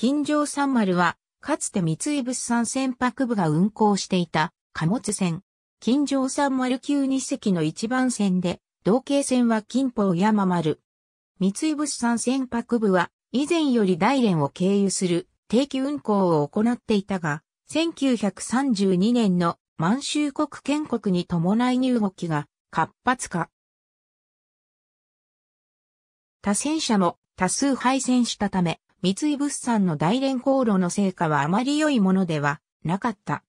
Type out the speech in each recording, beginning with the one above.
金城三丸は、かつて三井物産船舶部が運航していた貨物船。金城三丸級二隻の一番船で、同型船は金宝山丸。三井物産船舶部は、以前より大連を経由する定期運航を行っていたが、1932年の満州国建国に伴い入国が活発化。他戦車も多数敗戦したため、三井物産の大連航路の成果はあまり良いものではなかった。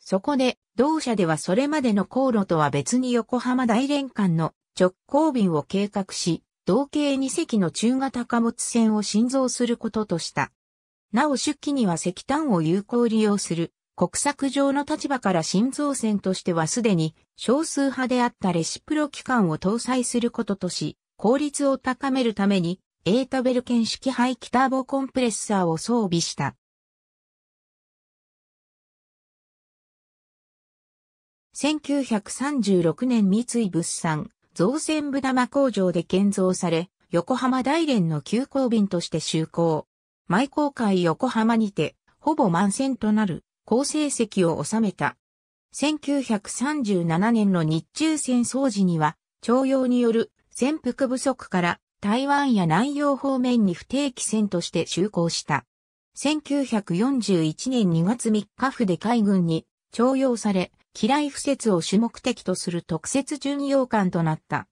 そこで、同社ではそれまでの航路とは別に横浜大連間の直行便を計画し、同系2隻の中型貨物船を新造することとした。なお出機には石炭を有効利用する国策上の立場から新造船としてはすでに少数派であったレシプロ機関を搭載することとし、効率を高めるためにエータベル検ン式排気ターボコンプレッサーを装備した。1936年三井物産造船部玉工場で建造され、横浜大連の急行便として就航。毎航海横浜にて、ほぼ満船となる好成績を収めた。1937年の日中戦争時には、徴用による潜伏不足から台湾や南洋方面に不定期船として就航した。1941年2月3日府で海軍に徴用され、機雷不設を主目的とする特設巡洋艦となった。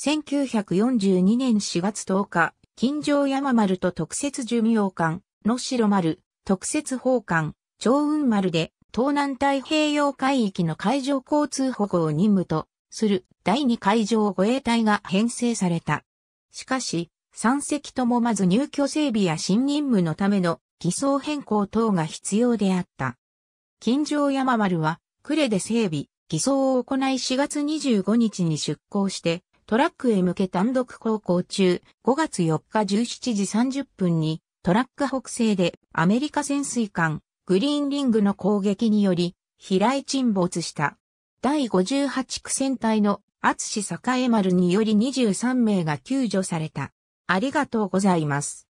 1942年4月10日、金城山丸と特設巡洋艦、野城丸、特設砲艦、長雲丸で、東南太平洋海域の海上交通保護を任務とする第二海上護衛隊が編成された。しかし、三隻ともまず入居整備や新任務のための偽装変更等が必要であった。金城山丸は、呉で整備、偽装を行い4月25日に出港して、トラックへ向け単独航行中、5月4日17時30分に、トラック北西でアメリカ潜水艦、グリーンリングの攻撃により、飛来沈没した。第58区船隊の厚志栄丸により23名が救助された。ありがとうございます。